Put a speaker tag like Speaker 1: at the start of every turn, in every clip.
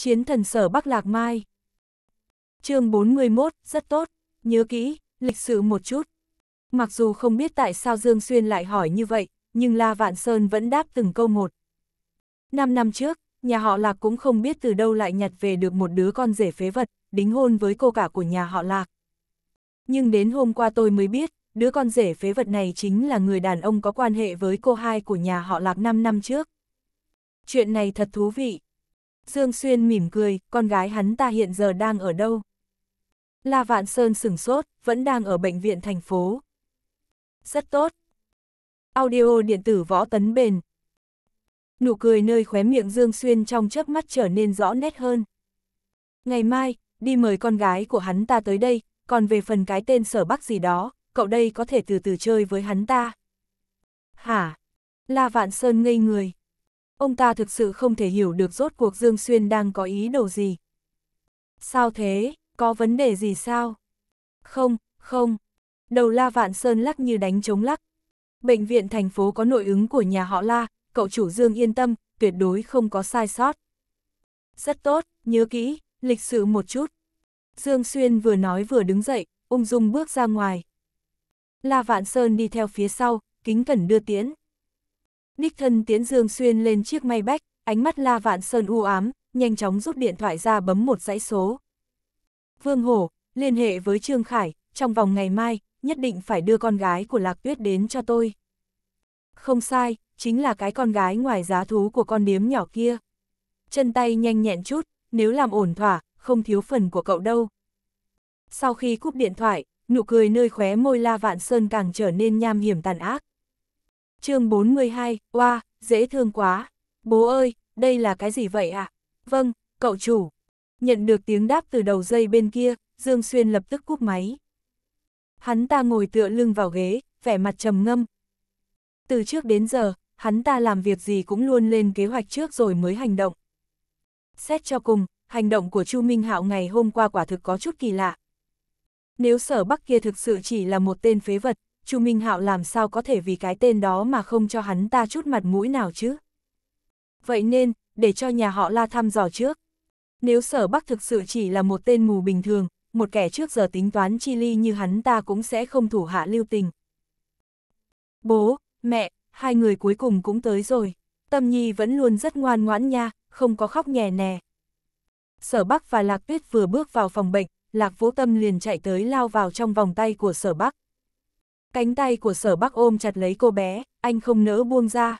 Speaker 1: Chiến thần sở Bắc Lạc Mai. chương 41, rất tốt, nhớ kỹ, lịch sự một chút. Mặc dù không biết tại sao Dương Xuyên lại hỏi như vậy, nhưng La Vạn Sơn vẫn đáp từng câu một. Năm năm trước, nhà họ Lạc cũng không biết từ đâu lại nhặt về được một đứa con rể phế vật, đính hôn với cô cả của nhà họ Lạc. Nhưng đến hôm qua tôi mới biết, đứa con rể phế vật này chính là người đàn ông có quan hệ với cô hai của nhà họ Lạc 5 năm trước. Chuyện này thật thú vị, Dương Xuyên mỉm cười, con gái hắn ta hiện giờ đang ở đâu? La Vạn Sơn sửng sốt, vẫn đang ở bệnh viện thành phố. Rất tốt. Audio điện tử võ tấn bền. Nụ cười nơi khóe miệng Dương Xuyên trong chớp mắt trở nên rõ nét hơn. Ngày mai, đi mời con gái của hắn ta tới đây, còn về phần cái tên sở bắc gì đó, cậu đây có thể từ từ chơi với hắn ta. Hả? La Vạn Sơn ngây người. Ông ta thực sự không thể hiểu được rốt cuộc Dương Xuyên đang có ý đồ gì. Sao thế, có vấn đề gì sao? Không, không. Đầu La Vạn Sơn lắc như đánh trống lắc. Bệnh viện thành phố có nội ứng của nhà họ La, cậu chủ Dương yên tâm, tuyệt đối không có sai sót. Rất tốt, nhớ kỹ, lịch sự một chút. Dương Xuyên vừa nói vừa đứng dậy, ung dung bước ra ngoài. La Vạn Sơn đi theo phía sau, kính cẩn đưa tiễn. Đích thân tiến Dương Xuyên lên chiếc may bách, ánh mắt La Vạn Sơn u ám, nhanh chóng rút điện thoại ra bấm một dãy số. Vương Hổ, liên hệ với Trương Khải, trong vòng ngày mai, nhất định phải đưa con gái của Lạc Tuyết đến cho tôi. Không sai, chính là cái con gái ngoài giá thú của con điếm nhỏ kia. Chân tay nhanh nhẹn chút, nếu làm ổn thỏa, không thiếu phần của cậu đâu. Sau khi cúp điện thoại, nụ cười nơi khóe môi La Vạn Sơn càng trở nên nham hiểm tàn ác chương 42, oa, wow, dễ thương quá. Bố ơi, đây là cái gì vậy ạ? À? Vâng, cậu chủ. Nhận được tiếng đáp từ đầu dây bên kia, Dương Xuyên lập tức cúp máy. Hắn ta ngồi tựa lưng vào ghế, vẻ mặt trầm ngâm. Từ trước đến giờ, hắn ta làm việc gì cũng luôn lên kế hoạch trước rồi mới hành động. Xét cho cùng, hành động của Chu Minh Hạo ngày hôm qua quả thực có chút kỳ lạ. Nếu sở Bắc kia thực sự chỉ là một tên phế vật, Chu Minh Hạo làm sao có thể vì cái tên đó mà không cho hắn ta chút mặt mũi nào chứ? Vậy nên, để cho nhà họ la thăm dò trước. Nếu sở bắc thực sự chỉ là một tên mù bình thường, một kẻ trước giờ tính toán chi ly như hắn ta cũng sẽ không thủ hạ lưu tình. Bố, mẹ, hai người cuối cùng cũng tới rồi. Tâm Nhi vẫn luôn rất ngoan ngoãn nha, không có khóc nhè nè. Sở Bắc và Lạc Tuyết vừa bước vào phòng bệnh, Lạc Vũ Tâm liền chạy tới lao vào trong vòng tay của Sở Bắc. Cánh tay của sở bắc ôm chặt lấy cô bé, anh không nỡ buông ra.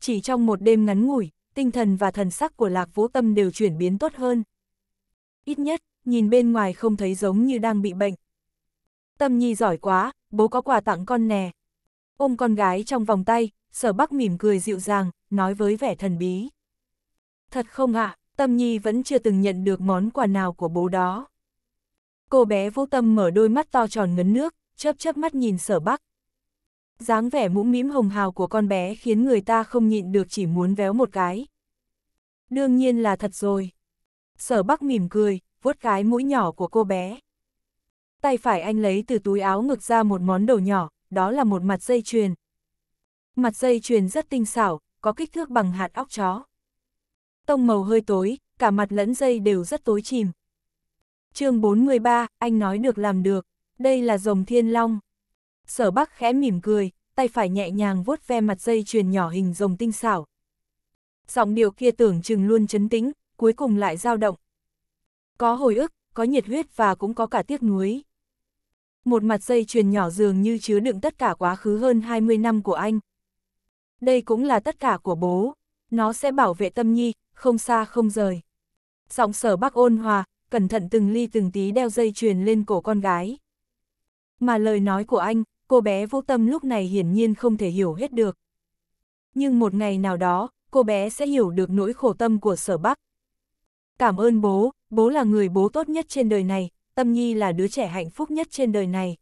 Speaker 1: Chỉ trong một đêm ngắn ngủi, tinh thần và thần sắc của Lạc Vũ Tâm đều chuyển biến tốt hơn. Ít nhất, nhìn bên ngoài không thấy giống như đang bị bệnh. Tâm Nhi giỏi quá, bố có quà tặng con nè. Ôm con gái trong vòng tay, sở bắc mỉm cười dịu dàng, nói với vẻ thần bí. Thật không ạ, à, Tâm Nhi vẫn chưa từng nhận được món quà nào của bố đó. Cô bé vô tâm mở đôi mắt to tròn ngấn nước, chớp chớp mắt nhìn sở bắc. dáng vẻ mũm mĩm hồng hào của con bé khiến người ta không nhịn được chỉ muốn véo một cái. Đương nhiên là thật rồi. Sở bắc mỉm cười, vuốt cái mũi nhỏ của cô bé. Tay phải anh lấy từ túi áo ngực ra một món đồ nhỏ, đó là một mặt dây chuyền. Mặt dây chuyền rất tinh xảo, có kích thước bằng hạt óc chó. Tông màu hơi tối, cả mặt lẫn dây đều rất tối chìm. chương 43, anh nói được làm được đây là rồng thiên long. Sở Bắc khẽ mỉm cười, tay phải nhẹ nhàng vuốt ve mặt dây chuyền nhỏ hình rồng tinh xảo. Giọng điệu kia tưởng chừng luôn chấn tĩnh, cuối cùng lại dao động. Có hồi ức, có nhiệt huyết và cũng có cả tiếc nuối. Một mặt dây chuyền nhỏ dường như chứa đựng tất cả quá khứ hơn 20 năm của anh. Đây cũng là tất cả của bố, nó sẽ bảo vệ tâm nhi, không xa không rời. Giọng sở bác ôn hòa, cẩn thận từng ly từng tí đeo dây chuyền lên cổ con gái. Mà lời nói của anh, cô bé vô tâm lúc này hiển nhiên không thể hiểu hết được. Nhưng một ngày nào đó, cô bé sẽ hiểu được nỗi khổ tâm của sở bắc. Cảm ơn bố, bố là người bố tốt nhất trên đời này, Tâm Nhi là đứa trẻ hạnh phúc nhất trên đời này.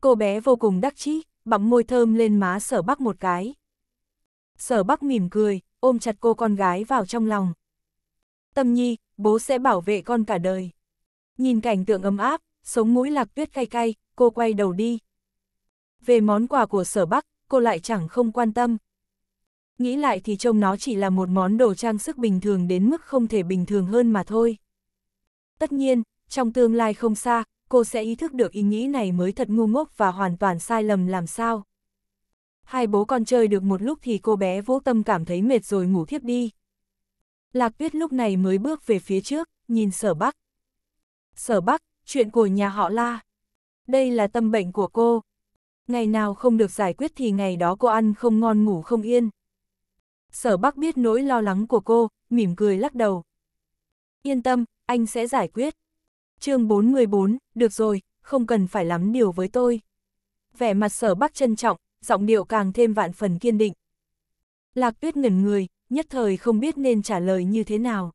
Speaker 1: Cô bé vô cùng đắc chí, bặm môi thơm lên má sở bắc một cái. Sở bắc mỉm cười, ôm chặt cô con gái vào trong lòng. Tâm Nhi, bố sẽ bảo vệ con cả đời. Nhìn cảnh tượng ấm áp, sống mũi lạc tuyết cay cay, cô quay đầu đi. Về món quà của sở Bắc, cô lại chẳng không quan tâm. Nghĩ lại thì trông nó chỉ là một món đồ trang sức bình thường đến mức không thể bình thường hơn mà thôi. Tất nhiên, trong tương lai không xa, cô sẽ ý thức được ý nghĩ này mới thật ngu ngốc và hoàn toàn sai lầm làm sao. Hai bố con chơi được một lúc thì cô bé vô tâm cảm thấy mệt rồi ngủ thiếp đi. Lạc tuyết lúc này mới bước về phía trước, nhìn sở bắc. Sở bắc, chuyện của nhà họ La. Đây là tâm bệnh của cô. Ngày nào không được giải quyết thì ngày đó cô ăn không ngon ngủ không yên. Sở bác biết nỗi lo lắng của cô, mỉm cười lắc đầu. Yên tâm, anh sẽ giải quyết. chương 414, được rồi, không cần phải lắm điều với tôi. Vẻ mặt sở bác trân trọng, giọng điệu càng thêm vạn phần kiên định. Lạc tuyết ngẩn người, nhất thời không biết nên trả lời như thế nào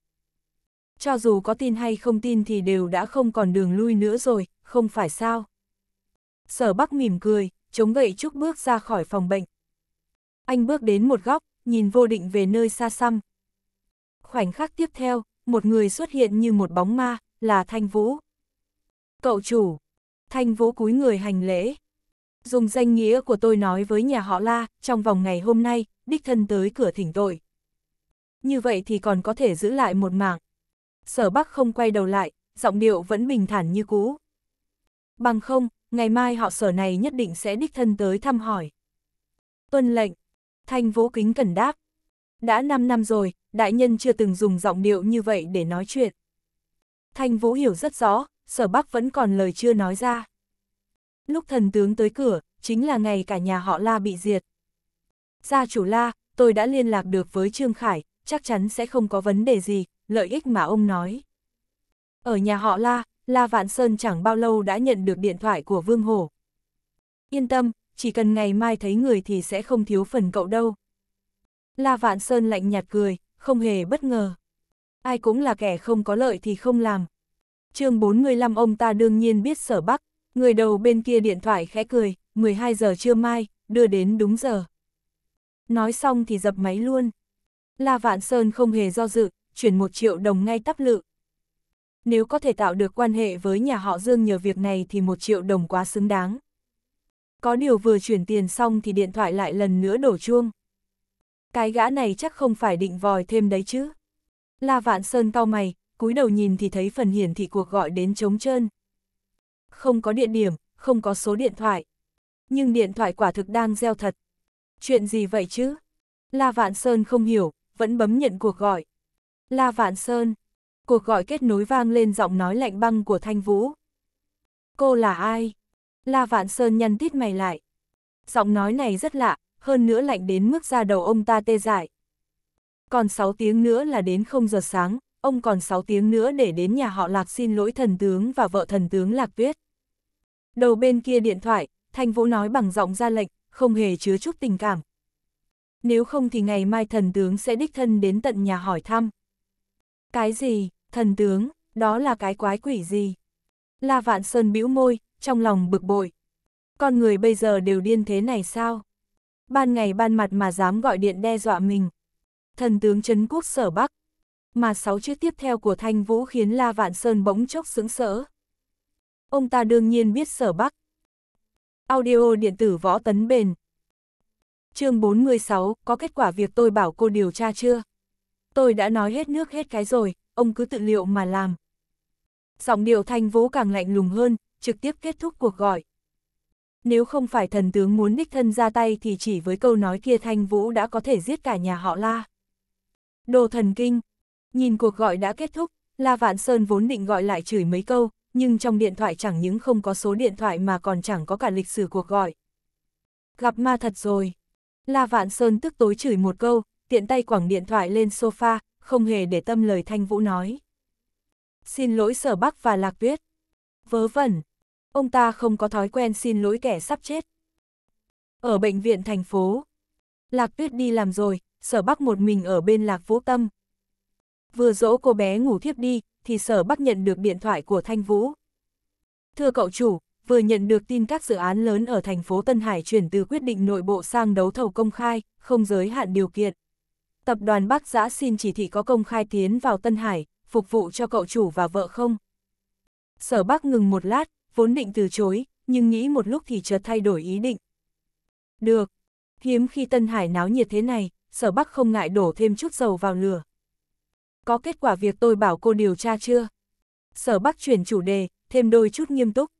Speaker 1: cho dù có tin hay không tin thì đều đã không còn đường lui nữa rồi, không phải sao. Sở Bắc mỉm cười, chống gậy Trúc bước ra khỏi phòng bệnh. Anh bước đến một góc, nhìn vô định về nơi xa xăm. Khoảnh khắc tiếp theo, một người xuất hiện như một bóng ma, là Thanh Vũ. Cậu chủ, Thanh Vũ cúi người hành lễ. Dùng danh nghĩa của tôi nói với nhà họ La, trong vòng ngày hôm nay, đích thân tới cửa thỉnh tội. Như vậy thì còn có thể giữ lại một mạng sở bắc không quay đầu lại, giọng điệu vẫn bình thản như cũ. Bằng không, ngày mai họ sở này nhất định sẽ đích thân tới thăm hỏi. Tuân lệnh, thanh vũ kính cẩn đáp. Đã 5 năm rồi, đại nhân chưa từng dùng giọng điệu như vậy để nói chuyện. Thanh vũ hiểu rất rõ, sở bắc vẫn còn lời chưa nói ra. Lúc thần tướng tới cửa, chính là ngày cả nhà họ la bị diệt. Gia chủ la, tôi đã liên lạc được với Trương Khải, chắc chắn sẽ không có vấn đề gì, lợi ích mà ông nói. Ở nhà họ La, La Vạn Sơn chẳng bao lâu đã nhận được điện thoại của Vương Hổ. Yên tâm, chỉ cần ngày mai thấy người thì sẽ không thiếu phần cậu đâu. La Vạn Sơn lạnh nhạt cười, không hề bất ngờ. Ai cũng là kẻ không có lợi thì không làm. chương 45 ông ta đương nhiên biết sở bắc, người đầu bên kia điện thoại khẽ cười, 12 giờ trưa mai, đưa đến đúng giờ. Nói xong thì dập máy luôn. La Vạn Sơn không hề do dự, chuyển một triệu đồng ngay tắp lự. Nếu có thể tạo được quan hệ với nhà họ Dương nhờ việc này thì một triệu đồng quá xứng đáng. Có điều vừa chuyển tiền xong thì điện thoại lại lần nữa đổ chuông. Cái gã này chắc không phải định vòi thêm đấy chứ. La Vạn Sơn cau mày, cúi đầu nhìn thì thấy phần hiển thị cuộc gọi đến trống trơn. Không có địa điểm, không có số điện thoại. Nhưng điện thoại quả thực đang gieo thật. Chuyện gì vậy chứ? La Vạn Sơn không hiểu, vẫn bấm nhận cuộc gọi. La Vạn Sơn. Cuộc gọi kết nối vang lên giọng nói lạnh băng của Thanh Vũ. Cô là ai? La Vạn Sơn nhăn tít mày lại. Giọng nói này rất lạ, hơn nữa lạnh đến mức ra đầu ông ta tê dại. Còn 6 tiếng nữa là đến không giờ sáng, ông còn 6 tiếng nữa để đến nhà họ Lạc xin lỗi thần tướng và vợ thần tướng Lạc Tuyết. Đầu bên kia điện thoại, Thanh Vũ nói bằng giọng ra lệnh, không hề chứa chút tình cảm. Nếu không thì ngày mai thần tướng sẽ đích thân đến tận nhà hỏi thăm. Cái gì, thần tướng, đó là cái quái quỷ gì? La Vạn Sơn bĩu môi, trong lòng bực bội. Con người bây giờ đều điên thế này sao? Ban ngày ban mặt mà dám gọi điện đe dọa mình. Thần tướng Trấn Quốc Sở Bắc. Mà sáu chữ tiếp theo của Thanh Vũ khiến La Vạn Sơn bỗng chốc sững sỡ. Ông ta đương nhiên biết Sở Bắc. Audio điện tử võ tấn bền. Chương 46, có kết quả việc tôi bảo cô điều tra chưa? tôi đã nói hết nước hết cái rồi, ông cứ tự liệu mà làm. Giọng điệu thanh vũ càng lạnh lùng hơn, trực tiếp kết thúc cuộc gọi. Nếu không phải thần tướng muốn đích thân ra tay thì chỉ với câu nói kia thanh vũ đã có thể giết cả nhà họ La. Đồ thần kinh, nhìn cuộc gọi đã kết thúc, La Vạn Sơn vốn định gọi lại chửi mấy câu, nhưng trong điện thoại chẳng những không có số điện thoại mà còn chẳng có cả lịch sử cuộc gọi. Gặp ma thật rồi. La Vạn Sơn tức tối chửi một câu, tiện tay quẳng điện thoại lên sofa, không hề để tâm lời Thanh Vũ nói. Xin lỗi Sở Bắc và Lạc Tuyết. Vớ vẩn, ông ta không có thói quen xin lỗi kẻ sắp chết. Ở bệnh viện thành phố, Lạc Tuyết đi làm rồi, Sở Bắc một mình ở bên Lạc Vũ Tâm. Vừa dỗ cô bé ngủ thiếp đi, thì Sở Bắc nhận được điện thoại của Thanh Vũ. Thưa cậu chủ, vừa nhận được tin các dự án lớn ở thành phố Tân Hải chuyển từ quyết định nội bộ sang đấu thầu công khai, không giới hạn điều kiện tập đoàn Bắc Giã xin chỉ thị có công khai tiến vào Tân Hải, phục vụ cho cậu chủ và vợ không? Sở Bắc ngừng một lát, vốn định từ chối, nhưng nghĩ một lúc thì chợt thay đổi ý định. Được, hiếm khi Tân Hải náo nhiệt thế này, Sở Bắc không ngại đổ thêm chút dầu vào lửa. Có kết quả việc tôi bảo cô điều tra chưa? Sở Bắc chuyển chủ đề, thêm đôi chút nghiêm túc.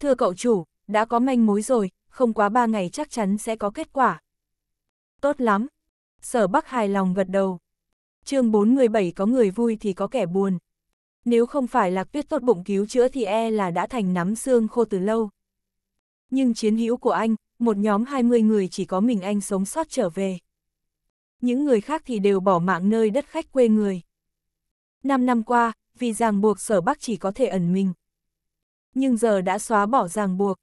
Speaker 1: Thưa cậu chủ, đã có manh mối rồi, không quá ba ngày chắc chắn sẽ có kết quả. Tốt lắm, Sở Bắc hài lòng gật đầu. chương 417 có người vui thì có kẻ buồn. Nếu không phải Lạc Tuyết tốt bụng cứu chữa thì e là đã thành nắm xương khô từ lâu. Nhưng chiến hữu của anh, một nhóm 20 người chỉ có mình anh sống sót trở về. Những người khác thì đều bỏ mạng nơi đất khách quê người. Năm năm qua, vì ràng buộc sở Bắc chỉ có thể ẩn mình. Nhưng giờ đã xóa bỏ ràng buộc.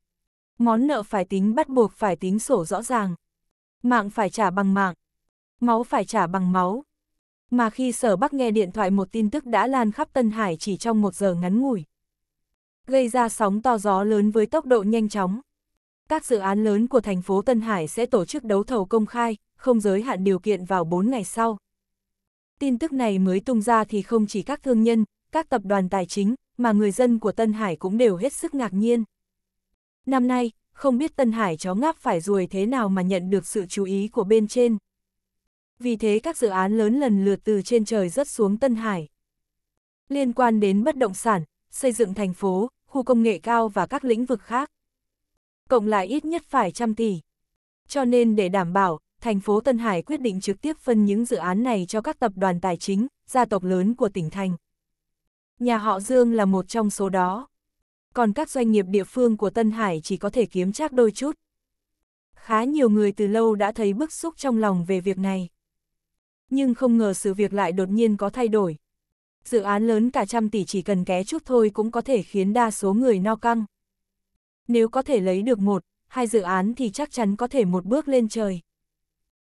Speaker 1: Món nợ phải tính bắt buộc phải tính sổ rõ ràng. Mạng phải trả bằng mạng. Máu phải trả bằng máu. Mà khi sở bắc nghe điện thoại một tin tức đã lan khắp Tân Hải chỉ trong một giờ ngắn ngủi. Gây ra sóng to gió lớn với tốc độ nhanh chóng. Các dự án lớn của thành phố Tân Hải sẽ tổ chức đấu thầu công khai, không giới hạn điều kiện vào 4 ngày sau. Tin tức này mới tung ra thì không chỉ các thương nhân, các tập đoàn tài chính, mà người dân của Tân Hải cũng đều hết sức ngạc nhiên. Năm nay, không biết Tân Hải chó ngáp phải ruồi thế nào mà nhận được sự chú ý của bên trên vì thế các dự án lớn lần lượt từ trên trời rớt xuống Tân Hải. Liên quan đến bất động sản, xây dựng thành phố, khu công nghệ cao và các lĩnh vực khác. Cộng lại ít nhất phải trăm tỷ. Cho nên để đảm bảo, thành phố Tân Hải quyết định trực tiếp phân những dự án này cho các tập đoàn tài chính, gia tộc lớn của tỉnh thành. Nhà họ Dương là một trong số đó. Còn các doanh nghiệp địa phương của Tân Hải chỉ có thể kiếm chắc đôi chút. Khá nhiều người từ lâu đã thấy bức xúc trong lòng về việc này nhưng không ngờ sự việc lại đột nhiên có thay đổi. Dự án lớn cả trăm tỷ chỉ cần ké chút thôi cũng có thể khiến đa số người no căng. Nếu có thể lấy được một, hai dự án thì chắc chắn có thể một bước lên trời.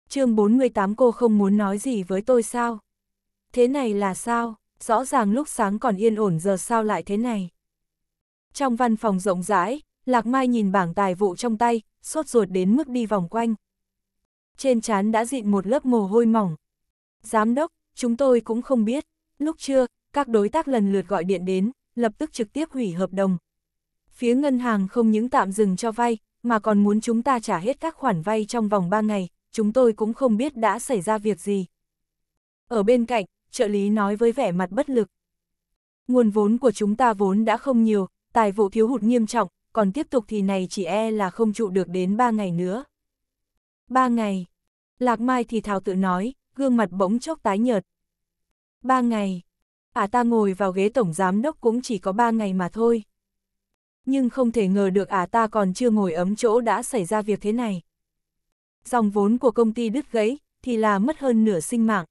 Speaker 1: chương 48 cô không muốn nói gì với tôi sao? Thế này là sao? Rõ ràng lúc sáng còn yên ổn giờ sao lại thế này? Trong văn phòng rộng rãi, Lạc Mai nhìn bảng tài vụ trong tay, sốt ruột đến mức đi vòng quanh. Trên chán đã dịn một lớp mồ hôi mỏng, Giám đốc, chúng tôi cũng không biết. Lúc trưa, các đối tác lần lượt gọi điện đến, lập tức trực tiếp hủy hợp đồng. Phía ngân hàng không những tạm dừng cho vay, mà còn muốn chúng ta trả hết các khoản vay trong vòng 3 ngày, chúng tôi cũng không biết đã xảy ra việc gì. Ở bên cạnh, trợ lý nói với vẻ mặt bất lực. Nguồn vốn của chúng ta vốn đã không nhiều, tài vụ thiếu hụt nghiêm trọng, còn tiếp tục thì này chỉ e là không trụ được đến 3 ngày nữa. 3 ngày. Lạc Mai thì thảo tự nói, gương mặt bỗng chốc tái nhợt. Ba ngày. À ta ngồi vào ghế tổng giám đốc cũng chỉ có ba ngày mà thôi. Nhưng không thể ngờ được à ta còn chưa ngồi ấm chỗ đã xảy ra việc thế này. Dòng vốn của công ty đứt gãy, thì là mất hơn nửa sinh mạng.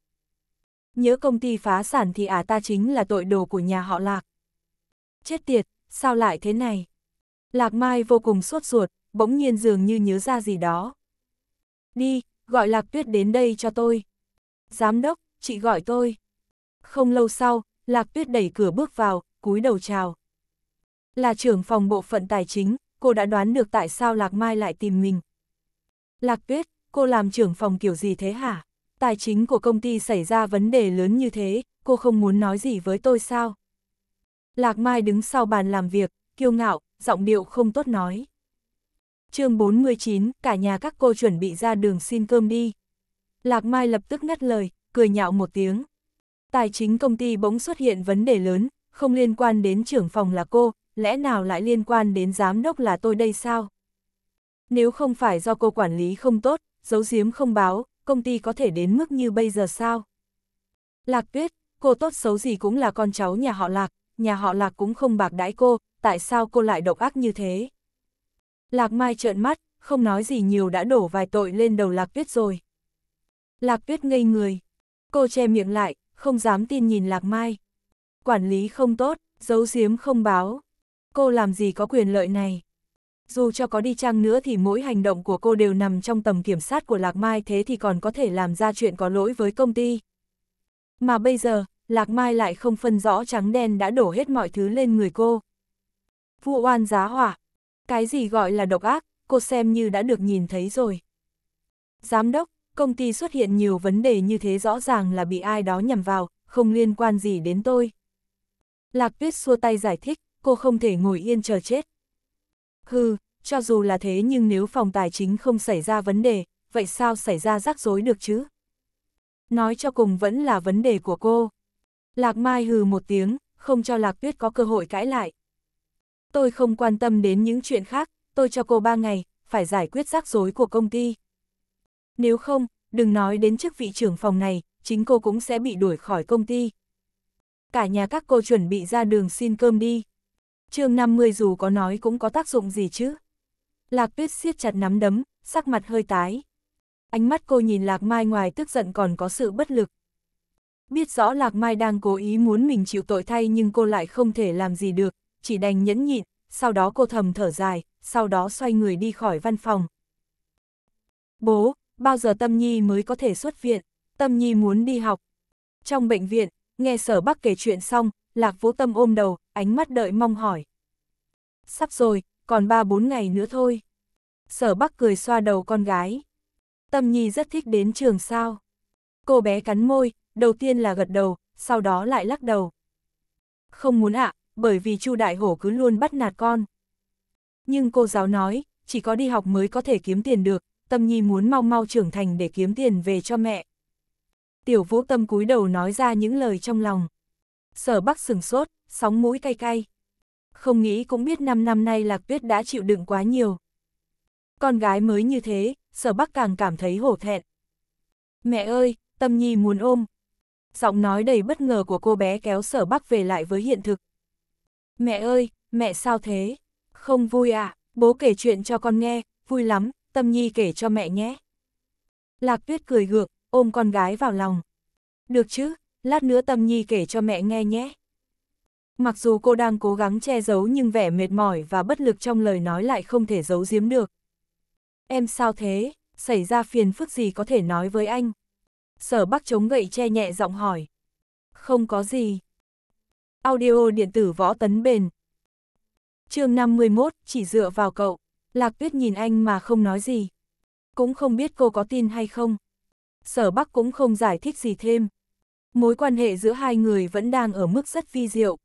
Speaker 1: Nhớ công ty phá sản thì à ta chính là tội đồ của nhà họ Lạc. Chết tiệt, sao lại thế này? Lạc Mai vô cùng sốt ruột, bỗng nhiên dường như nhớ ra gì đó. Đi, gọi Lạc Tuyết đến đây cho tôi. Giám đốc, chị gọi tôi. Không lâu sau, Lạc Tuyết đẩy cửa bước vào, cúi đầu chào. Là trưởng phòng bộ phận tài chính, cô đã đoán được tại sao Lạc Mai lại tìm mình. Lạc Tuyết, cô làm trưởng phòng kiểu gì thế hả? Tài chính của công ty xảy ra vấn đề lớn như thế, cô không muốn nói gì với tôi sao? Lạc Mai đứng sau bàn làm việc, kiêu ngạo, giọng điệu không tốt nói. chương 49, cả nhà các cô chuẩn bị ra đường xin cơm đi. Lạc Mai lập tức ngắt lời, cười nhạo một tiếng. Tài chính công ty bỗng xuất hiện vấn đề lớn, không liên quan đến trưởng phòng là cô, lẽ nào lại liên quan đến giám đốc là tôi đây sao? Nếu không phải do cô quản lý không tốt, giấu giếm không báo, công ty có thể đến mức như bây giờ sao? Lạc tuyết, cô tốt xấu gì cũng là con cháu nhà họ Lạc, nhà họ Lạc cũng không bạc đãi cô, tại sao cô lại độc ác như thế? Lạc Mai trợn mắt, không nói gì nhiều đã đổ vài tội lên đầu Lạc tuyết rồi. Lạc tuyết ngây người. Cô che miệng lại, không dám tin nhìn Lạc Mai. Quản lý không tốt, giấu giếm không báo. Cô làm gì có quyền lợi này? Dù cho có đi chăng nữa thì mỗi hành động của cô đều nằm trong tầm kiểm soát của Lạc Mai thế thì còn có thể làm ra chuyện có lỗi với công ty. Mà bây giờ, Lạc Mai lại không phân rõ trắng đen đã đổ hết mọi thứ lên người cô. Vụ oan giá hỏa. Cái gì gọi là độc ác, cô xem như đã được nhìn thấy rồi. Giám đốc, công ty xuất hiện nhiều vấn đề như thế rõ ràng là bị ai đó nhầm vào, không liên quan gì đến tôi. Lạc tuyết xua tay giải thích, cô không thể ngồi yên chờ chết. Hừ, cho dù là thế nhưng nếu phòng tài chính không xảy ra vấn đề, vậy sao xảy ra rắc rối được chứ? Nói cho cùng vẫn là vấn đề của cô. Lạc Mai hừ một tiếng, không cho Lạc Tuyết có cơ hội cãi lại. Tôi không quan tâm đến những chuyện khác, tôi cho cô ba ngày, phải giải quyết rắc rối của công ty. Nếu không, đừng nói đến chức vị trưởng phòng này, chính cô cũng sẽ bị đuổi khỏi công ty. Cả nhà các cô chuẩn bị ra đường xin cơm đi. chương 50 dù có nói cũng có tác dụng gì chứ. Lạc tuyết siết chặt nắm đấm, sắc mặt hơi tái. Ánh mắt cô nhìn Lạc Mai ngoài tức giận còn có sự bất lực. Biết rõ Lạc Mai đang cố ý muốn mình chịu tội thay nhưng cô lại không thể làm gì được, chỉ đành nhẫn nhịn, sau đó cô thầm thở dài, sau đó xoay người đi khỏi văn phòng. Bố, bao giờ Tâm Nhi mới có thể xuất viện, Tâm Nhi muốn đi học. Trong bệnh viện, nghe sở bắc kể chuyện xong, Lạc Vũ Tâm ôm đầu, ánh mắt đợi mong hỏi. Sắp rồi, còn 3-4 ngày nữa thôi. Sở bắc cười xoa đầu con gái. Tâm Nhi rất thích đến trường sao. Cô bé cắn môi, đầu tiên là gật đầu, sau đó lại lắc đầu. Không muốn ạ, bởi vì Chu Đại Hổ cứ luôn bắt nạt con. Nhưng cô giáo nói, chỉ có đi học mới có thể kiếm tiền được, Tâm Nhi muốn mau mau trưởng thành để kiếm tiền về cho mẹ. Tiểu Vũ Tâm cúi đầu nói ra những lời trong lòng. Sở Bắc sừng sốt, sóng mũi cay cay. Không nghĩ cũng biết năm năm nay Lạc Tuyết đã chịu đựng quá nhiều. Con gái mới như thế, Sở Bắc càng cảm thấy hổ thẹn. Mẹ ơi, Tâm Nhi muốn ôm. Giọng nói đầy bất ngờ của cô bé kéo Sở Bắc về lại với hiện thực. Mẹ ơi, mẹ sao thế? Không vui à? Bố kể chuyện cho con nghe, vui lắm, Tâm Nhi kể cho mẹ nhé. Lạc Tuyết cười gượng, ôm con gái vào lòng. Được chứ, lát nữa Tâm Nhi kể cho mẹ nghe nhé. Mặc dù cô đang cố gắng che giấu nhưng vẻ mệt mỏi và bất lực trong lời nói lại không thể giấu giếm được. Em sao thế, xảy ra phiền phức gì có thể nói với anh? Sở Bắc chống gậy che nhẹ giọng hỏi. Không có gì. Audio điện tử võ tấn bền. chương 51, chỉ dựa vào cậu. Lạc Tuyết nhìn anh mà không nói gì. Cũng không biết cô có tin hay không. Sở Bắc cũng không giải thích gì thêm. Mối quan hệ giữa hai người vẫn đang ở mức rất vi diệu.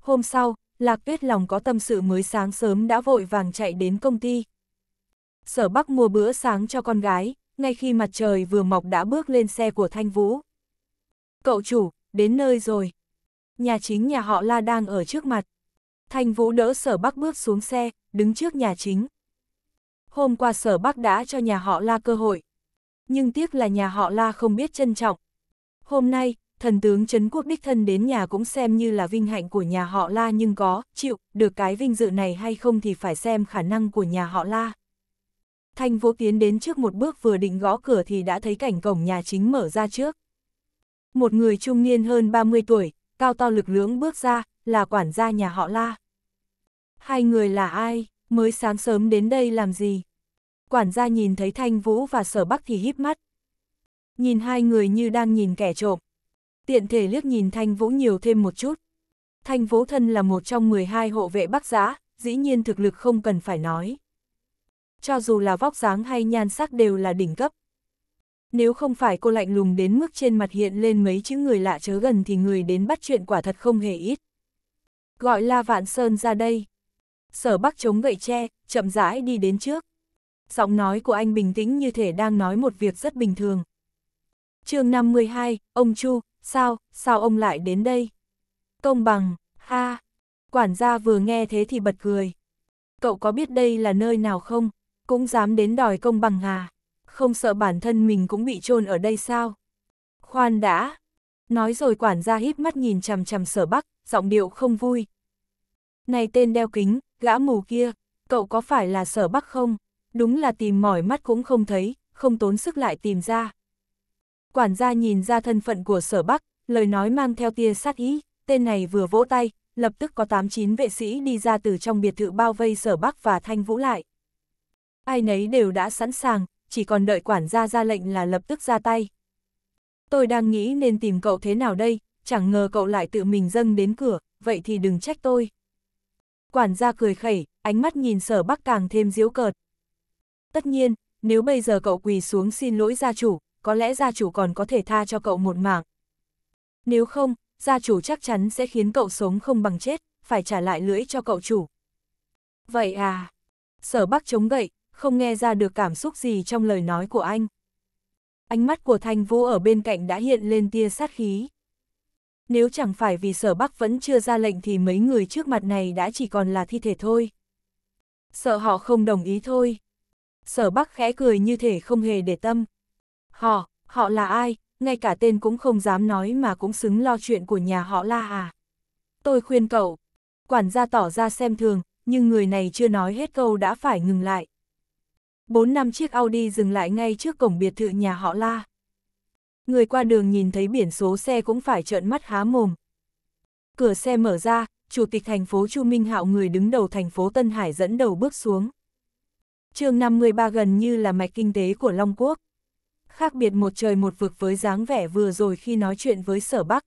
Speaker 1: Hôm sau, Lạc Tuyết lòng có tâm sự mới sáng sớm đã vội vàng chạy đến công ty. Sở Bắc mua bữa sáng cho con gái, ngay khi mặt trời vừa mọc đã bước lên xe của Thanh Vũ. Cậu chủ, đến nơi rồi. Nhà chính nhà họ La đang ở trước mặt. Thanh Vũ đỡ sở bắc bước xuống xe, đứng trước nhà chính. Hôm qua sở bắc đã cho nhà họ la cơ hội. Nhưng tiếc là nhà họ la không biết trân trọng. Hôm nay, thần tướng Trấn Quốc Đích Thân đến nhà cũng xem như là vinh hạnh của nhà họ la nhưng có, chịu, được cái vinh dự này hay không thì phải xem khả năng của nhà họ la. Thanh Vũ tiến đến trước một bước vừa định gõ cửa thì đã thấy cảnh cổng nhà chính mở ra trước. Một người trung niên hơn 30 tuổi, cao to lực lưỡng bước ra, là quản gia nhà họ La. Hai người là ai, mới sáng sớm đến đây làm gì? Quản gia nhìn thấy Thanh Vũ và Sở Bắc thì híp mắt. Nhìn hai người như đang nhìn kẻ trộm. Tiện thể liếc nhìn Thanh Vũ nhiều thêm một chút. Thanh Vũ thân là một trong 12 hộ vệ Bắc Giã, dĩ nhiên thực lực không cần phải nói. Cho dù là vóc dáng hay nhan sắc đều là đỉnh cấp. Nếu không phải cô lạnh lùng đến mức trên mặt hiện lên mấy chữ người lạ chớ gần thì người đến bắt chuyện quả thật không hề ít gọi La Vạn Sơn ra đây. Sở Bắc chống gậy tre, chậm rãi đi đến trước. Giọng nói của anh bình tĩnh như thể đang nói một việc rất bình thường. chương 52, ông Chu, sao, sao ông lại đến đây? Công bằng, ha quản gia vừa nghe thế thì bật cười. Cậu có biết đây là nơi nào không? Cũng dám đến đòi công bằng à? Không sợ bản thân mình cũng bị chôn ở đây sao? Khoan đã, Nói rồi quản gia híp mắt nhìn chằm chằm sở bắc, giọng điệu không vui. Này tên đeo kính, gã mù kia, cậu có phải là sở bắc không? Đúng là tìm mỏi mắt cũng không thấy, không tốn sức lại tìm ra. Quản gia nhìn ra thân phận của sở bắc, lời nói mang theo tia sát ý, tên này vừa vỗ tay, lập tức có 89 vệ sĩ đi ra từ trong biệt thự bao vây sở bắc và thanh vũ lại. Ai nấy đều đã sẵn sàng, chỉ còn đợi quản gia ra lệnh là lập tức ra tay. Tôi đang nghĩ nên tìm cậu thế nào đây, chẳng ngờ cậu lại tự mình dâng đến cửa, vậy thì đừng trách tôi. Quản gia cười khẩy, ánh mắt nhìn sở bắc càng thêm diễu cợt. Tất nhiên, nếu bây giờ cậu quỳ xuống xin lỗi gia chủ, có lẽ gia chủ còn có thể tha cho cậu một mạng. Nếu không, gia chủ chắc chắn sẽ khiến cậu sống không bằng chết, phải trả lại lưỡi cho cậu chủ. Vậy à, sở bắc chống gậy, không nghe ra được cảm xúc gì trong lời nói của anh. Ánh mắt của Thanh Vũ ở bên cạnh đã hiện lên tia sát khí. Nếu chẳng phải vì sở Bắc vẫn chưa ra lệnh thì mấy người trước mặt này đã chỉ còn là thi thể thôi. Sợ họ không đồng ý thôi. Sở Bắc khẽ cười như thể không hề để tâm. Họ, họ là ai, ngay cả tên cũng không dám nói mà cũng xứng lo chuyện của nhà họ la à. Tôi khuyên cậu, quản gia tỏ ra xem thường, nhưng người này chưa nói hết câu đã phải ngừng lại. Bốn năm chiếc Audi dừng lại ngay trước cổng biệt thự nhà họ La. Người qua đường nhìn thấy biển số xe cũng phải trợn mắt há mồm. Cửa xe mở ra, Chủ tịch thành phố Chu Minh Hạo người đứng đầu thành phố Tân Hải dẫn đầu bước xuống. chương 53 gần như là mạch kinh tế của Long Quốc. Khác biệt một trời một vực với dáng vẻ vừa rồi khi nói chuyện với Sở Bắc.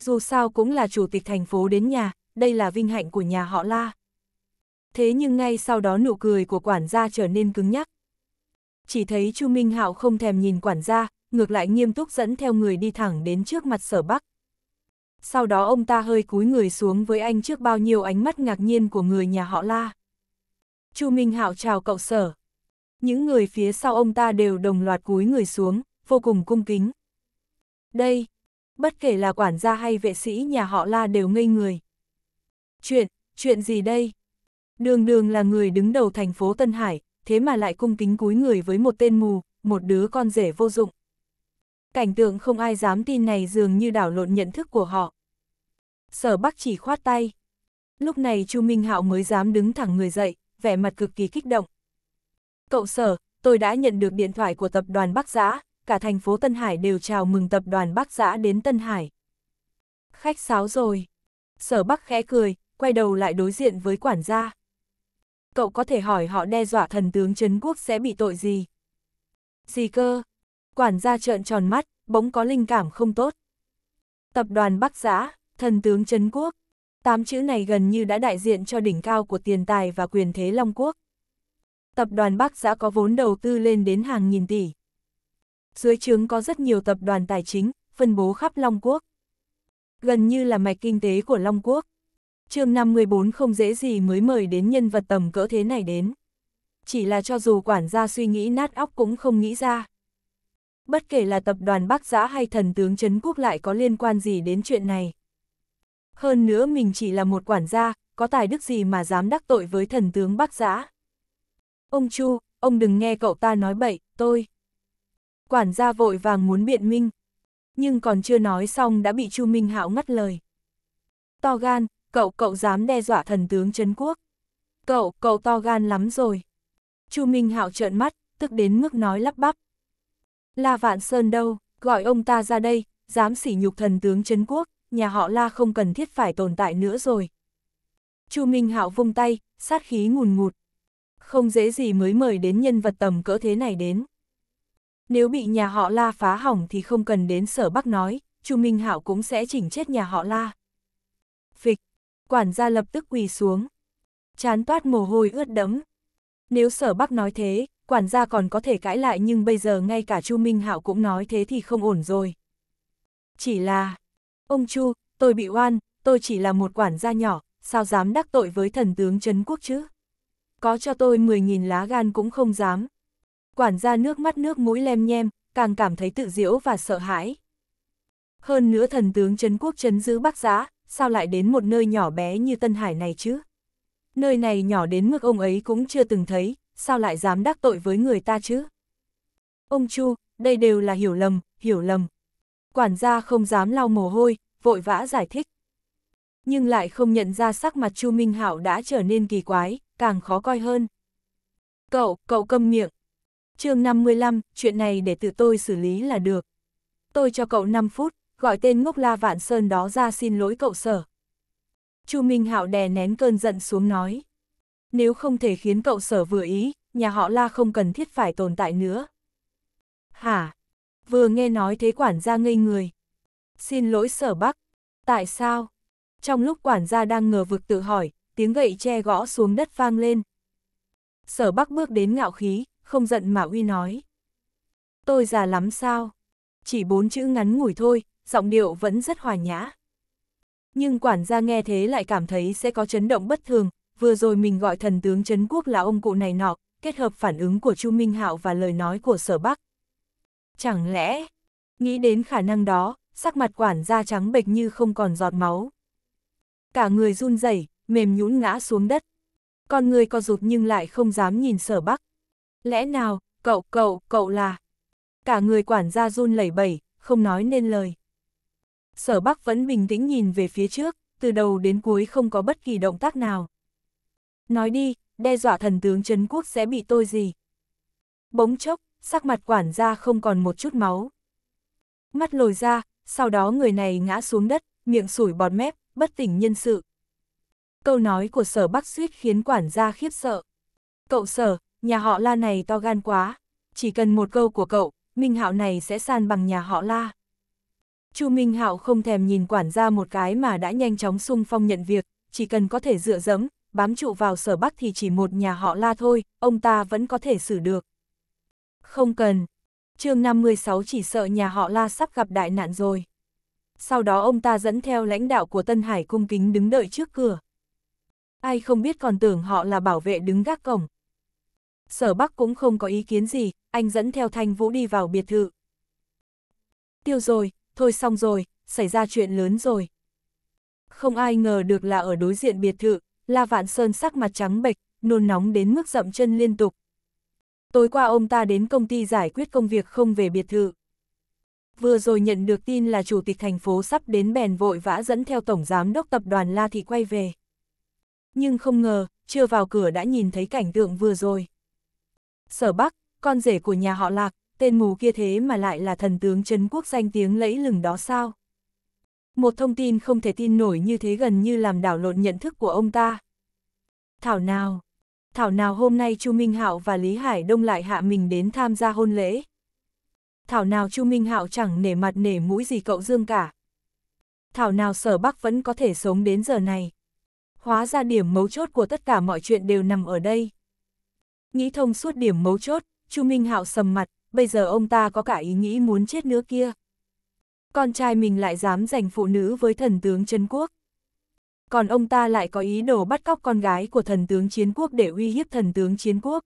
Speaker 1: Dù sao cũng là chủ tịch thành phố đến nhà, đây là vinh hạnh của nhà họ La thế nhưng ngay sau đó nụ cười của quản gia trở nên cứng nhắc. Chỉ thấy Chu Minh Hạo không thèm nhìn quản gia, ngược lại nghiêm túc dẫn theo người đi thẳng đến trước mặt sở bắc. Sau đó ông ta hơi cúi người xuống với anh trước bao nhiêu ánh mắt ngạc nhiên của người nhà họ La. Chu Minh Hạo chào cậu sở. Những người phía sau ông ta đều đồng loạt cúi người xuống, vô cùng cung kính. Đây, bất kể là quản gia hay vệ sĩ nhà họ La đều ngây người. Chuyện, chuyện gì đây? Đường đường là người đứng đầu thành phố Tân Hải, thế mà lại cung kính cúi người với một tên mù, một đứa con rể vô dụng. Cảnh tượng không ai dám tin này dường như đảo lộn nhận thức của họ. Sở Bắc chỉ khoát tay. Lúc này Chu Minh Hạo mới dám đứng thẳng người dậy, vẻ mặt cực kỳ kích động. Cậu Sở, tôi đã nhận được điện thoại của tập đoàn Bắc Giã, cả thành phố Tân Hải đều chào mừng tập đoàn Bắc Giã đến Tân Hải. Khách sáo rồi. Sở Bắc khẽ cười, quay đầu lại đối diện với quản gia cậu có thể hỏi họ đe dọa thần tướng Trấn Quốc sẽ bị tội gì? Gì cơ? Quản gia trợn tròn mắt, bỗng có linh cảm không tốt. Tập đoàn Bắc Giã, thần tướng Trấn Quốc. Tám chữ này gần như đã đại diện cho đỉnh cao của tiền tài và quyền thế Long Quốc. Tập đoàn Bắc Giã có vốn đầu tư lên đến hàng nghìn tỷ. Dưới trướng có rất nhiều tập đoàn tài chính, phân bố khắp Long Quốc. Gần như là mạch kinh tế của Long Quốc chương 54 không dễ gì mới mời đến nhân vật tầm cỡ thế này đến. Chỉ là cho dù quản gia suy nghĩ nát óc cũng không nghĩ ra. Bất kể là tập đoàn Bắc Giã hay thần tướng Trấn Quốc lại có liên quan gì đến chuyện này. Hơn nữa mình chỉ là một quản gia, có tài đức gì mà dám đắc tội với thần tướng Bắc Giã. Ông Chu, ông đừng nghe cậu ta nói bậy, tôi. Quản gia vội vàng muốn biện minh. Nhưng còn chưa nói xong đã bị Chu Minh Hạo ngắt lời. To gan, cậu cậu dám đe dọa thần tướng Trấn Quốc. Cậu, cậu to gan lắm rồi. Chu Minh Hạo trợn mắt, tức đến mức nói lắp bắp. La Vạn Sơn đâu, gọi ông ta ra đây, dám sỉ nhục thần tướng Trấn Quốc, nhà họ La không cần thiết phải tồn tại nữa rồi. Chu Minh Hạo vung tay, sát khí ngùn ngụt. Không dễ gì mới mời đến nhân vật tầm cỡ thế này đến. Nếu bị nhà họ La phá hỏng thì không cần đến sở Bắc nói, Chu Minh Hạo cũng sẽ chỉnh chết nhà họ La. Phịch, Quản gia lập tức quỳ xuống. Chán toát mồ hôi ướt đẫm. Nếu sở bắc nói thế, quản gia còn có thể cãi lại nhưng bây giờ ngay cả Chu Minh Hạo cũng nói thế thì không ổn rồi. Chỉ là, ông Chu, tôi bị oan, tôi chỉ là một quản gia nhỏ, sao dám đắc tội với thần tướng Trấn Quốc chứ? Có cho tôi 10.000 lá gan cũng không dám. Quản gia nước mắt nước mũi lem nhem, càng cảm thấy tự diễu và sợ hãi. Hơn nữa thần tướng Trấn Quốc Trấn giữ Bắc Giá, sao lại đến một nơi nhỏ bé như Tân Hải này chứ? Nơi này nhỏ đến mức ông ấy cũng chưa từng thấy, sao lại dám đắc tội với người ta chứ? Ông Chu, đây đều là hiểu lầm, hiểu lầm. Quản gia không dám lau mồ hôi, vội vã giải thích. Nhưng lại không nhận ra sắc mặt Chu Minh Hạo đã trở nên kỳ quái, càng khó coi hơn. Cậu, cậu câm miệng. chương 55, chuyện này để tự tôi xử lý là được. Tôi cho cậu 5 phút, gọi tên ngốc la vạn sơn đó ra xin lỗi cậu sở. Chu Minh Hạo đè nén cơn giận xuống nói. Nếu không thể khiến cậu sở vừa ý, nhà họ la không cần thiết phải tồn tại nữa. Hả? Vừa nghe nói thế quản gia ngây người. Xin lỗi sở bắc. Tại sao? Trong lúc quản gia đang ngờ vực tự hỏi, tiếng gậy che gõ xuống đất vang lên. Sở bắc bước đến ngạo khí, không giận mà uy nói. Tôi già lắm sao? Chỉ bốn chữ ngắn ngủi thôi, giọng điệu vẫn rất hòa nhã. Nhưng quản gia nghe thế lại cảm thấy sẽ có chấn động bất thường, vừa rồi mình gọi thần tướng Trấn Quốc là ông cụ này nọ, kết hợp phản ứng của Chu Minh Hạo và lời nói của Sở Bắc. Chẳng lẽ, nghĩ đến khả năng đó, sắc mặt quản gia trắng bệch như không còn giọt máu. Cả người run rẩy, mềm nhũn ngã xuống đất. Con người co rụt nhưng lại không dám nhìn Sở Bắc. Lẽ nào, cậu, cậu, cậu là... Cả người quản gia run lẩy bẩy, không nói nên lời. Sở Bắc vẫn bình tĩnh nhìn về phía trước, từ đầu đến cuối không có bất kỳ động tác nào. Nói đi, đe dọa thần tướng Trấn Quốc sẽ bị tôi gì? Bỗng chốc, sắc mặt quản gia không còn một chút máu. Mắt lồi ra, sau đó người này ngã xuống đất, miệng sủi bọt mép, bất tỉnh nhân sự. Câu nói của sở Bắc suýt khiến quản gia khiếp sợ. Cậu sở, nhà họ la này to gan quá, chỉ cần một câu của cậu, Minh Hạo này sẽ san bằng nhà họ la. Chu Minh Hạo không thèm nhìn quản gia một cái mà đã nhanh chóng sung phong nhận việc, chỉ cần có thể dựa dẫm, bám trụ vào sở bắc thì chỉ một nhà họ la thôi, ông ta vẫn có thể xử được. Không cần. chương 56 chỉ sợ nhà họ la sắp gặp đại nạn rồi. Sau đó ông ta dẫn theo lãnh đạo của Tân Hải cung kính đứng đợi trước cửa. Ai không biết còn tưởng họ là bảo vệ đứng gác cổng. Sở Bắc cũng không có ý kiến gì, anh dẫn theo Thanh Vũ đi vào biệt thự. Tiêu rồi, thôi xong rồi, xảy ra chuyện lớn rồi. Không ai ngờ được là ở đối diện biệt thự, La Vạn Sơn sắc mặt trắng bệch, nôn nóng đến mức dậm chân liên tục. Tối qua ông ta đến công ty giải quyết công việc không về biệt thự. Vừa rồi nhận được tin là chủ tịch thành phố sắp đến bèn vội vã dẫn theo tổng giám đốc tập đoàn La Thị quay về. Nhưng không ngờ, chưa vào cửa đã nhìn thấy cảnh tượng vừa rồi. Sở Bắc, con rể của nhà họ Lạc, tên mù kia thế mà lại là thần tướng Trấn quốc danh tiếng lẫy lừng đó sao? Một thông tin không thể tin nổi như thế gần như làm đảo lộn nhận thức của ông ta. Thảo nào, thảo nào hôm nay Chu Minh Hạo và Lý Hải Đông lại hạ mình đến tham gia hôn lễ. Thảo nào Chu Minh Hạo chẳng nể mặt nể mũi gì cậu Dương cả. Thảo nào Sở Bắc vẫn có thể sống đến giờ này. Hóa ra điểm mấu chốt của tất cả mọi chuyện đều nằm ở đây. Nghĩ thông suốt điểm mấu chốt, Chu Minh Hạo sầm mặt, bây giờ ông ta có cả ý nghĩ muốn chết nữa kia. Con trai mình lại dám giành phụ nữ với thần tướng chân quốc. Còn ông ta lại có ý đồ bắt cóc con gái của thần tướng chiến quốc để uy hiếp thần tướng chiến quốc.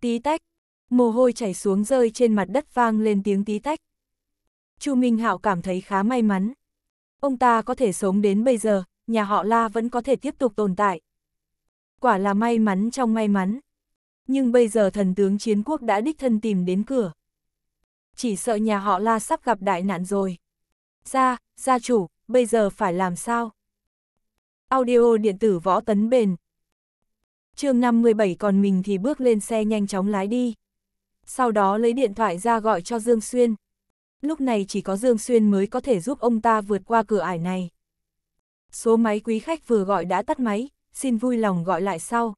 Speaker 1: Tí tách, mồ hôi chảy xuống rơi trên mặt đất vang lên tiếng tí tách. Chu Minh Hạo cảm thấy khá may mắn. Ông ta có thể sống đến bây giờ, nhà họ La vẫn có thể tiếp tục tồn tại. Quả là may mắn trong may mắn nhưng bây giờ thần tướng chiến quốc đã đích thân tìm đến cửa. Chỉ sợ nhà họ la sắp gặp đại nạn rồi. Gia, gia chủ, bây giờ phải làm sao? Audio điện tử võ tấn bền. chương 57 còn mình thì bước lên xe nhanh chóng lái đi. Sau đó lấy điện thoại ra gọi cho Dương Xuyên. Lúc này chỉ có Dương Xuyên mới có thể giúp ông ta vượt qua cửa ải này. Số máy quý khách vừa gọi đã tắt máy, xin vui lòng gọi lại sau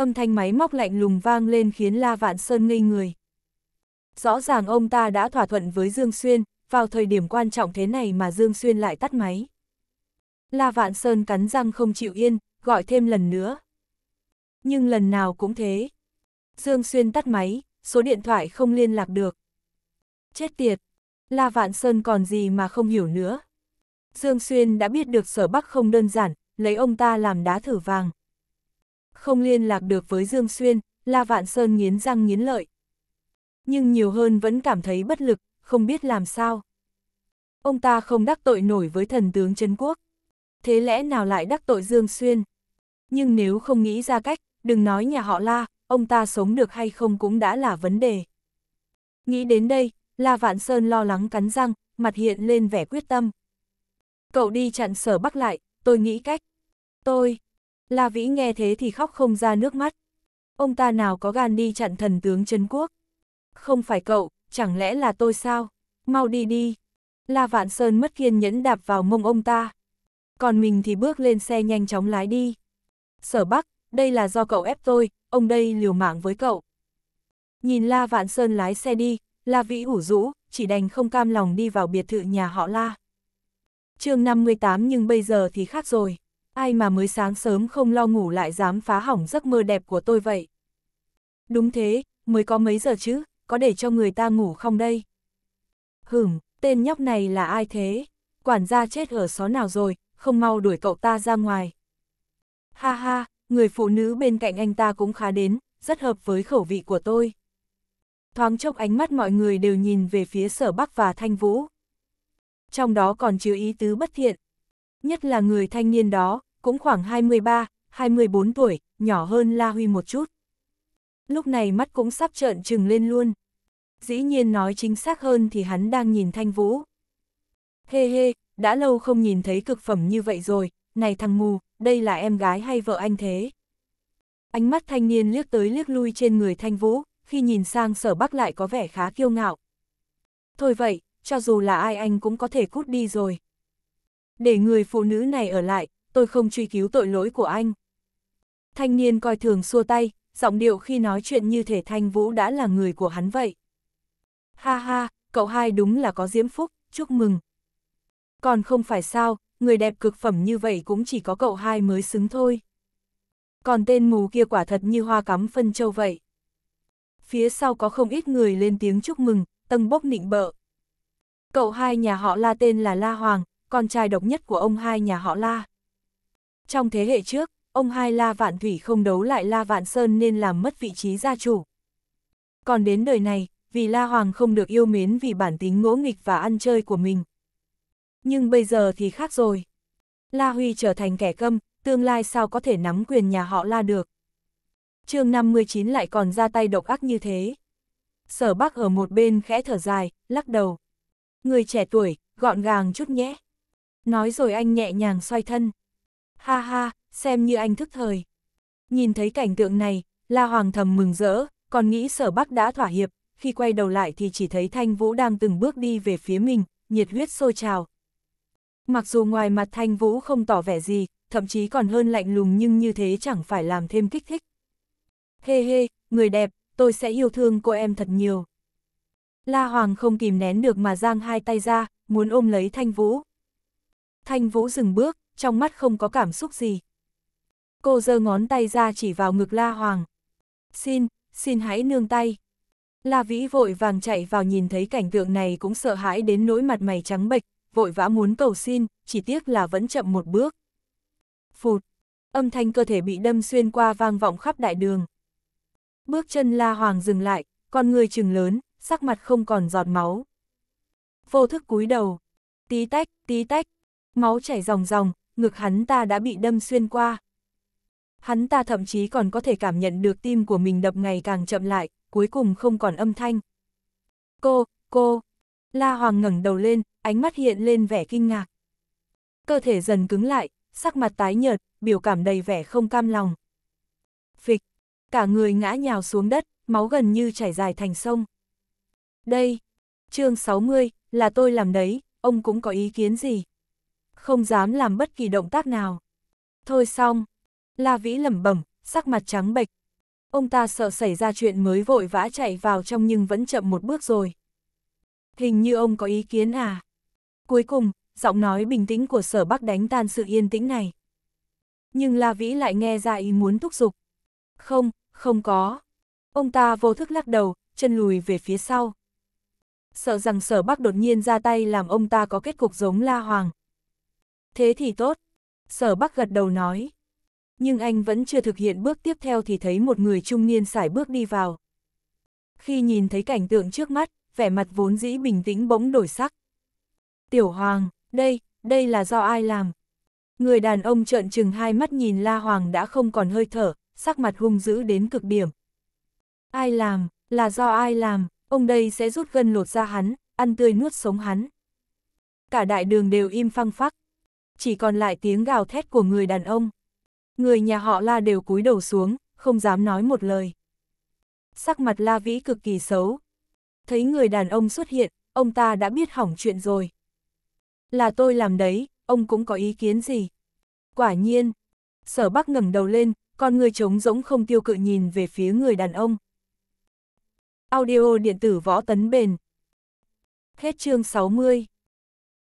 Speaker 1: âm thanh máy móc lạnh lùng vang lên khiến La Vạn Sơn ngây người. Rõ ràng ông ta đã thỏa thuận với Dương Xuyên, vào thời điểm quan trọng thế này mà Dương Xuyên lại tắt máy. La Vạn Sơn cắn răng không chịu yên, gọi thêm lần nữa. Nhưng lần nào cũng thế. Dương Xuyên tắt máy, số điện thoại không liên lạc được. Chết tiệt, La Vạn Sơn còn gì mà không hiểu nữa. Dương Xuyên đã biết được sở Bắc không đơn giản, lấy ông ta làm đá thử vàng. Không liên lạc được với Dương Xuyên, La Vạn Sơn nghiến răng nghiến lợi. Nhưng nhiều hơn vẫn cảm thấy bất lực, không biết làm sao. Ông ta không đắc tội nổi với thần tướng Trấn Quốc. Thế lẽ nào lại đắc tội Dương Xuyên? Nhưng nếu không nghĩ ra cách, đừng nói nhà họ La, ông ta sống được hay không cũng đã là vấn đề. Nghĩ đến đây, La Vạn Sơn lo lắng cắn răng, mặt hiện lên vẻ quyết tâm. Cậu đi chặn sở bắc lại, tôi nghĩ cách. Tôi, La Vĩ nghe thế thì khóc không ra nước mắt. Ông ta nào có gan đi chặn thần tướng Trấn Quốc. Không phải cậu, chẳng lẽ là tôi sao? Mau đi đi. La Vạn Sơn mất kiên nhẫn đạp vào mông ông ta. Còn mình thì bước lên xe nhanh chóng lái đi. Sở Bắc, đây là do cậu ép tôi, ông đây liều mạng với cậu. Nhìn La Vạn Sơn lái xe đi, La Vĩ ủ rũ, chỉ đành không cam lòng đi vào biệt thự nhà họ La. chương 58 nhưng bây giờ thì khác rồi ai mà mới sáng sớm không lo ngủ lại dám phá hỏng giấc mơ đẹp của tôi vậy. Đúng thế, mới có mấy giờ chứ, có để cho người ta ngủ không đây? Hửm, tên nhóc này là ai thế? Quản gia chết ở xó nào rồi, không mau đuổi cậu ta ra ngoài. Ha ha, người phụ nữ bên cạnh anh ta cũng khá đến, rất hợp với khẩu vị của tôi. Thoáng chốc ánh mắt mọi người đều nhìn về phía sở Bắc và Thanh Vũ. Trong đó còn chứa ý tứ bất thiện. Nhất là người thanh niên đó, cũng khoảng 23, 24 tuổi, nhỏ hơn La Huy một chút. Lúc này mắt cũng sắp trợn trừng lên luôn. Dĩ nhiên nói chính xác hơn thì hắn đang nhìn Thanh Vũ. Hê hey hê, đã lâu không nhìn thấy cực phẩm như vậy rồi, này thằng mù, đây là em gái hay vợ anh thế? Ánh mắt thanh niên liếc tới liếc lui trên người Thanh Vũ, khi nhìn sang sở bắc lại có vẻ khá kiêu ngạo. Thôi vậy, cho dù là ai anh cũng có thể cút đi rồi. Để người phụ nữ này ở lại, tôi không truy cứu tội lỗi của anh. Thanh niên coi thường xua tay, giọng điệu khi nói chuyện như thể Thanh Vũ đã là người của hắn vậy. Ha ha, cậu hai đúng là có diễm phúc, chúc mừng. Còn không phải sao, người đẹp cực phẩm như vậy cũng chỉ có cậu hai mới xứng thôi. Còn tên mù kia quả thật như hoa cắm phân châu vậy. Phía sau có không ít người lên tiếng chúc mừng, tâng bốc nịnh bợ. Cậu hai nhà họ La tên là La Hoàng, con trai độc nhất của ông hai nhà họ La. Trong thế hệ trước, ông hai La Vạn Thủy không đấu lại La Vạn Sơn nên làm mất vị trí gia chủ. Còn đến đời này, vì La Hoàng không được yêu mến vì bản tính ngỗ nghịch và ăn chơi của mình. Nhưng bây giờ thì khác rồi. La Huy trở thành kẻ câm, tương lai sao có thể nắm quyền nhà họ La được. chương 59 lại còn ra tay độc ác như thế. Sở Bắc ở một bên khẽ thở dài, lắc đầu. Người trẻ tuổi, gọn gàng chút nhé. Nói rồi anh nhẹ nhàng xoay thân ha ha, xem như anh thức thời. Nhìn thấy cảnh tượng này, La Hoàng thầm mừng rỡ, còn nghĩ sở bắc đã thỏa hiệp, khi quay đầu lại thì chỉ thấy Thanh Vũ đang từng bước đi về phía mình, nhiệt huyết sôi trào. Mặc dù ngoài mặt Thanh Vũ không tỏ vẻ gì, thậm chí còn hơn lạnh lùng nhưng như thế chẳng phải làm thêm kích thích. Hê hey hê, người đẹp, tôi sẽ yêu thương cô em thật nhiều. La Hoàng không kìm nén được mà giang hai tay ra, muốn ôm lấy Thanh Vũ. Thanh Vũ dừng bước, trong mắt không có cảm xúc gì. Cô giơ ngón tay ra chỉ vào ngực La Hoàng. Xin, xin hãy nương tay. La Vĩ vội vàng chạy vào nhìn thấy cảnh tượng này cũng sợ hãi đến nỗi mặt mày trắng bệch, vội vã muốn cầu xin, chỉ tiếc là vẫn chậm một bước. Phụt, âm thanh cơ thể bị đâm xuyên qua vang vọng khắp đại đường. Bước chân La Hoàng dừng lại, con người trừng lớn, sắc mặt không còn giọt máu. Vô thức cúi đầu, tí tách, tí tách, máu chảy ròng ròng, ngực hắn ta đã bị đâm xuyên qua. Hắn ta thậm chí còn có thể cảm nhận được tim của mình đập ngày càng chậm lại, cuối cùng không còn âm thanh. Cô, cô, La Hoàng ngẩng đầu lên, ánh mắt hiện lên vẻ kinh ngạc. Cơ thể dần cứng lại, sắc mặt tái nhợt, biểu cảm đầy vẻ không cam lòng. Phịch, cả người ngã nhào xuống đất, máu gần như chảy dài thành sông. Đây, chương 60, là tôi làm đấy, ông cũng có ý kiến gì? không dám làm bất kỳ động tác nào. Thôi xong, La Vĩ lẩm bẩm, sắc mặt trắng bệch. Ông ta sợ xảy ra chuyện mới vội vã chạy vào trong nhưng vẫn chậm một bước rồi. Hình như ông có ý kiến à? Cuối cùng, giọng nói bình tĩnh của sở bắc đánh tan sự yên tĩnh này. Nhưng La Vĩ lại nghe ra ý muốn thúc giục. Không, không có. Ông ta vô thức lắc đầu, chân lùi về phía sau. Sợ rằng sở bắc đột nhiên ra tay làm ông ta có kết cục giống La Hoàng, Thế thì tốt. Sở Bắc gật đầu nói. Nhưng anh vẫn chưa thực hiện bước tiếp theo thì thấy một người trung niên sải bước đi vào. Khi nhìn thấy cảnh tượng trước mắt, vẻ mặt vốn dĩ bình tĩnh bỗng đổi sắc. Tiểu Hoàng, đây, đây là do ai làm? Người đàn ông trợn trừng hai mắt nhìn La Hoàng đã không còn hơi thở, sắc mặt hung dữ đến cực điểm. Ai làm, là do ai làm, ông đây sẽ rút gân lột ra hắn, ăn tươi nuốt sống hắn. Cả đại đường đều im phăng phắc chỉ còn lại tiếng gào thét của người đàn ông. Người nhà họ La đều cúi đầu xuống, không dám nói một lời. Sắc mặt La Vĩ cực kỳ xấu. Thấy người đàn ông xuất hiện, ông ta đã biết hỏng chuyện rồi. Là tôi làm đấy, ông cũng có ý kiến gì? Quả nhiên, sở bắc ngẩng đầu lên, con người trống rỗng không tiêu cự nhìn về phía người đàn ông. Audio điện tử võ tấn bền. Hết chương 60